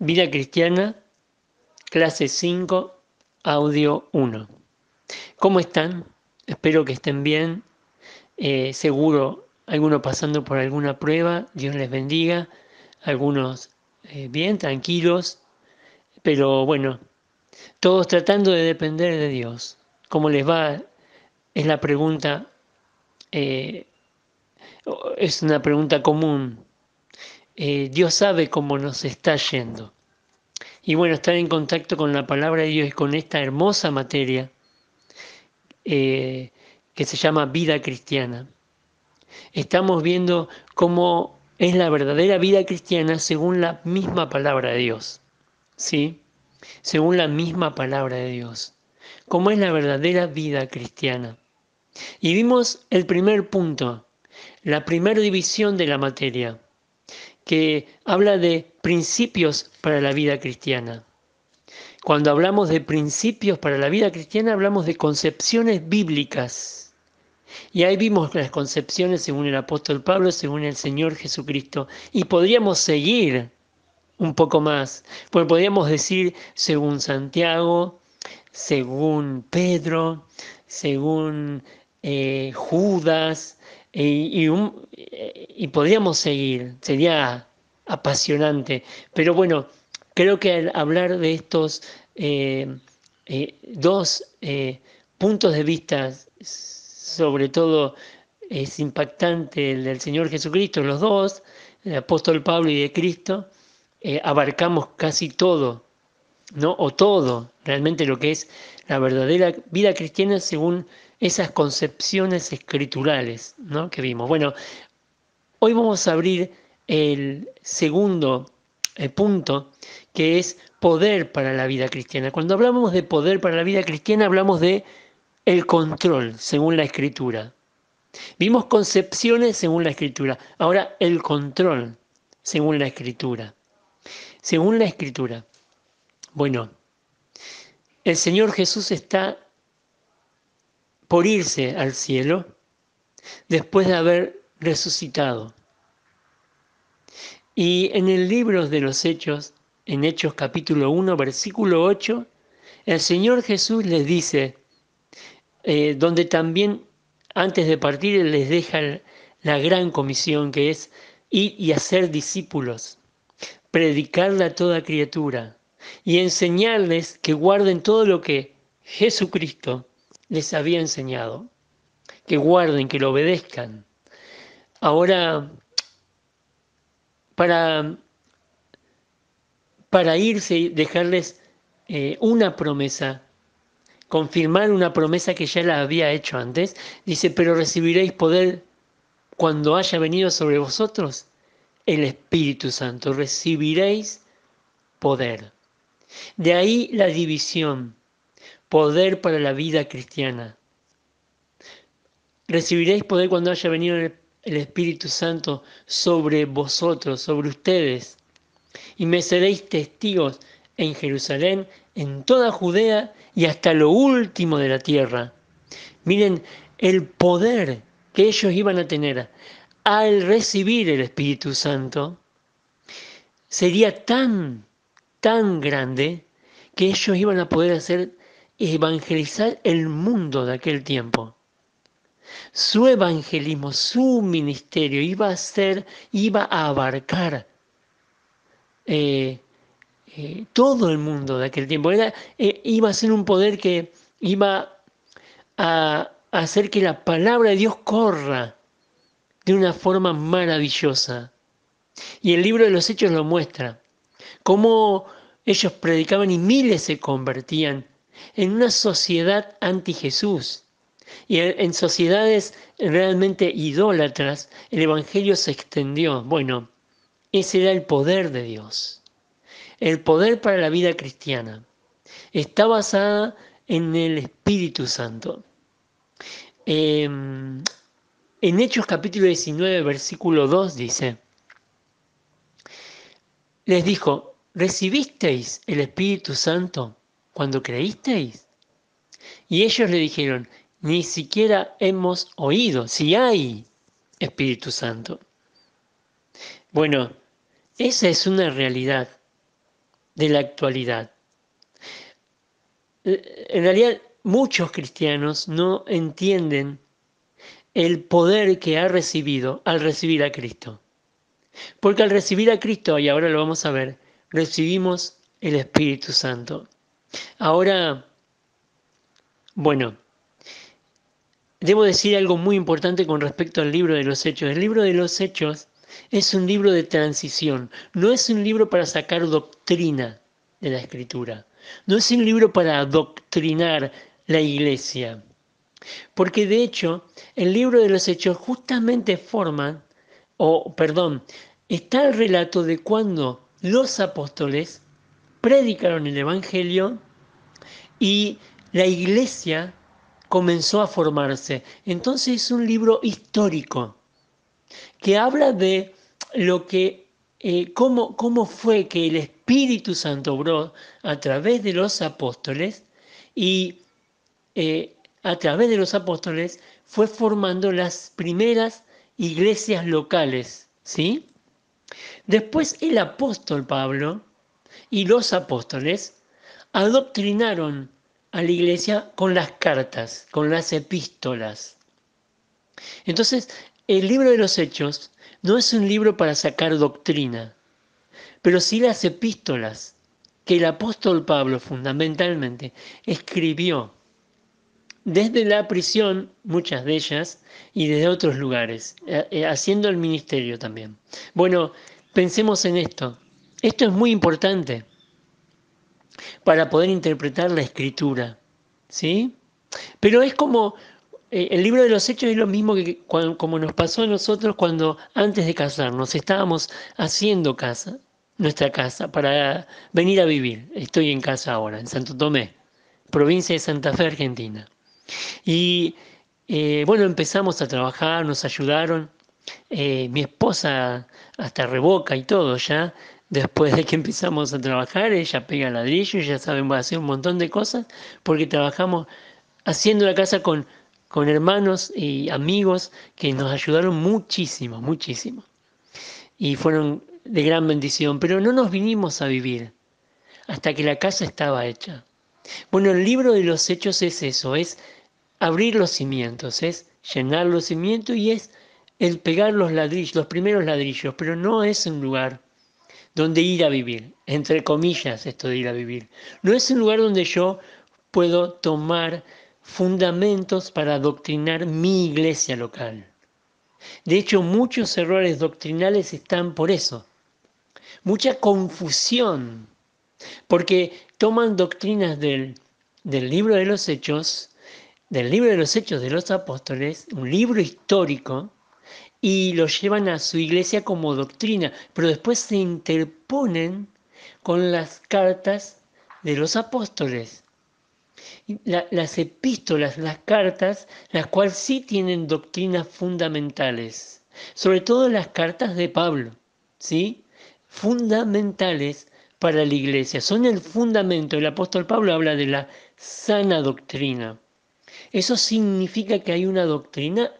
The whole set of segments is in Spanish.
Vida Cristiana, clase 5, audio 1. ¿Cómo están? Espero que estén bien. Eh, seguro, algunos pasando por alguna prueba, Dios les bendiga. Algunos eh, bien, tranquilos. Pero bueno, todos tratando de depender de Dios. ¿Cómo les va? Es la pregunta, eh, es una pregunta común eh, Dios sabe cómo nos está yendo. Y bueno, estar en contacto con la palabra de Dios y con esta hermosa materia eh, que se llama vida cristiana. Estamos viendo cómo es la verdadera vida cristiana según la misma palabra de Dios. ¿Sí? Según la misma palabra de Dios. ¿Cómo es la verdadera vida cristiana? Y vimos el primer punto, la primera división de la materia que habla de principios para la vida cristiana. Cuando hablamos de principios para la vida cristiana, hablamos de concepciones bíblicas. Y ahí vimos las concepciones según el apóstol Pablo, según el Señor Jesucristo. Y podríamos seguir un poco más, Pues podríamos decir según Santiago, según Pedro, según eh, Judas, y, podríamos seguir, sería apasionante. Pero bueno, creo que al hablar de estos eh, eh, dos eh, puntos de vista, sobre todo es impactante el del Señor Jesucristo, los dos, el apóstol Pablo y de Cristo, abarcamos casi todo, ¿no? O todo, realmente lo que es la verdadera vida cristiana según esas concepciones escriturales ¿no? que vimos. Bueno, hoy vamos a abrir el segundo eh, punto, que es poder para la vida cristiana. Cuando hablamos de poder para la vida cristiana, hablamos de el control, según la escritura. Vimos concepciones según la escritura. Ahora, el control, según la escritura. Según la escritura. Bueno, el Señor Jesús está por irse al cielo después de haber resucitado. Y en el libro de los Hechos, en Hechos capítulo 1, versículo 8, el Señor Jesús les dice, eh, donde también antes de partir les deja la gran comisión que es ir y hacer discípulos, predicarla a toda criatura y enseñarles que guarden todo lo que Jesucristo les había enseñado, que guarden, que lo obedezcan. Ahora, para, para irse y dejarles eh, una promesa, confirmar una promesa que ya la había hecho antes, dice, pero recibiréis poder cuando haya venido sobre vosotros el Espíritu Santo, recibiréis poder. De ahí la división poder para la vida cristiana. Recibiréis poder cuando haya venido el, Espíritu Santo sobre vosotros, sobre ustedes, y me seréis testigos en Jerusalén, en toda Judea y hasta lo último de la tierra. Miren el poder que ellos iban a tener al recibir el Espíritu Santo. Sería tan, tan grande que ellos iban a poder hacer evangelizar el mundo de aquel tiempo. Su evangelismo, su ministerio iba a ser, iba a abarcar eh, eh, todo el mundo de aquel tiempo. Era, eh, iba a ser un poder que iba a hacer que la palabra de Dios corra de una forma maravillosa. Y el libro de los Hechos lo muestra, cómo ellos predicaban y miles se convertían en una sociedad anti-Jesús. Y en sociedades realmente idólatras, el Evangelio se extendió. Bueno, ese era el poder de Dios. El poder para la vida cristiana está basada en el Espíritu Santo. Em, en Hechos capítulo 19, versículo 2 dice, les dijo, ¿recibisteis el Espíritu Santo cuando creísteis? Y ellos le dijeron, ni siquiera hemos oído si hay Espíritu Santo. Bueno, esa es una realidad de la actualidad. En realidad, muchos cristianos no entienden el poder que ha recibido al recibir a Cristo. Porque al recibir a Cristo, y ahora lo vamos a ver, recibimos el Espíritu Santo. Ahora, bueno, debo decir algo muy importante con respecto al libro de los hechos. El libro de los hechos es un libro de transición, no es un libro para sacar doctrina de la escritura, no es un libro para adoctrinar la iglesia, porque de hecho el libro de los hechos justamente forma, o perdón, está el relato de cuando los apóstoles predicaron el Evangelio y la iglesia comenzó a formarse. Entonces es un libro histórico que habla de lo que, eh, cómo, fue que el Espíritu Santo obró a través de los apóstoles y eh, a través de los apóstoles fue formando las primeras iglesias locales, ¿sí? Después el apóstol Pablo y los apóstoles adoctrinaron a la iglesia con las cartas, con las epístolas. Entonces, el libro de los Hechos no es un libro para sacar doctrina, pero sí las epístolas que el apóstol Pablo fundamentalmente escribió desde la prisión, muchas de ellas, y desde otros lugares, eh, eh, haciendo el ministerio también. Bueno, pensemos en esto. Esto es muy importante para poder interpretar la escritura. ¿sí? Pero es como eh, el libro de los hechos es lo mismo que cuando, como nos pasó a nosotros cuando antes de casarnos estábamos haciendo casa, nuestra casa, para venir a vivir. Estoy en casa ahora, en Santo Tomé, provincia de Santa Fe, Argentina. Y eh, bueno, empezamos a trabajar, nos ayudaron. Eh, mi esposa hasta revoca y todo ya, Después de que empezamos a trabajar, ella pega ladrillos, ya saben, va a hacer un montón de cosas, porque trabajamos haciendo la casa con, con hermanos y amigos que nos ayudaron muchísimo, muchísimo. Y fueron de gran bendición, pero no nos vinimos a vivir hasta que la casa estaba hecha. Bueno, el libro de los hechos es eso, es abrir los cimientos, es llenar los cimientos y es el pegar los ladrillos, los primeros ladrillos, pero no es un lugar donde ir a vivir, entre comillas esto de ir a vivir. No es un lugar donde yo puedo tomar fundamentos para adoctrinar mi iglesia local. De hecho, muchos errores doctrinales están por eso. Mucha confusión, porque toman doctrinas del, del libro de los hechos, del libro de los hechos de los apóstoles, un libro histórico, y lo llevan a su iglesia como doctrina, pero después se interponen con las cartas de los apóstoles. las epístolas, las cartas, las cuales sí tienen doctrinas fundamentales, sobre todo las cartas de Pablo, ¿sí? Fundamentales para la iglesia, son el fundamento. El apóstol Pablo habla de la sana doctrina. Eso significa que hay una doctrina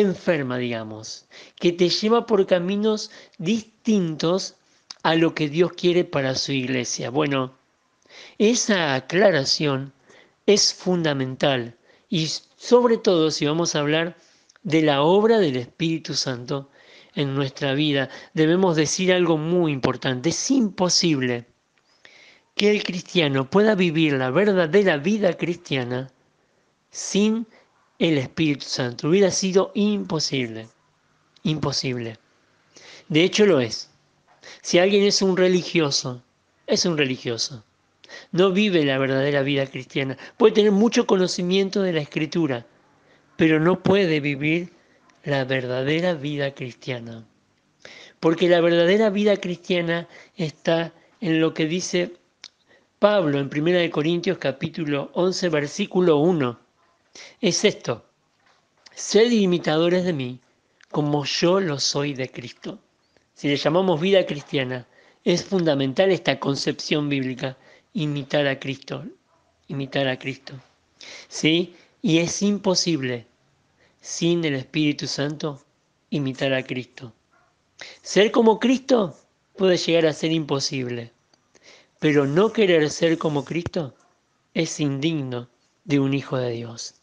enferma, digamos, que te lleva por caminos distintos a lo que Dios quiere para su iglesia. Bueno, esa aclaración es fundamental y sobre todo si vamos a hablar de la obra del Espíritu Santo en nuestra vida, debemos decir algo muy importante. Es imposible que el cristiano pueda vivir la verdadera vida cristiana sin el Espíritu Santo. Hubiera sido imposible, imposible. De hecho lo es. Si alguien es un religioso, es un religioso. No vive la verdadera vida cristiana. Puede tener mucho conocimiento de la escritura, pero no puede vivir la verdadera vida cristiana. Porque la verdadera vida cristiana está en lo que dice Pablo en 1 Corintios capítulo 11 versículo 1 es esto. Sed imitadores de mí, como yo lo soy de Cristo. Si le llamamos vida cristiana, es fundamental esta concepción bíblica, imitar a Cristo, imitar a Cristo. ¿Sí? Y es imposible sin el Espíritu Santo imitar a Cristo. Ser como Cristo puede llegar a ser imposible, pero no querer ser como Cristo es indigno de un Hijo de Dios.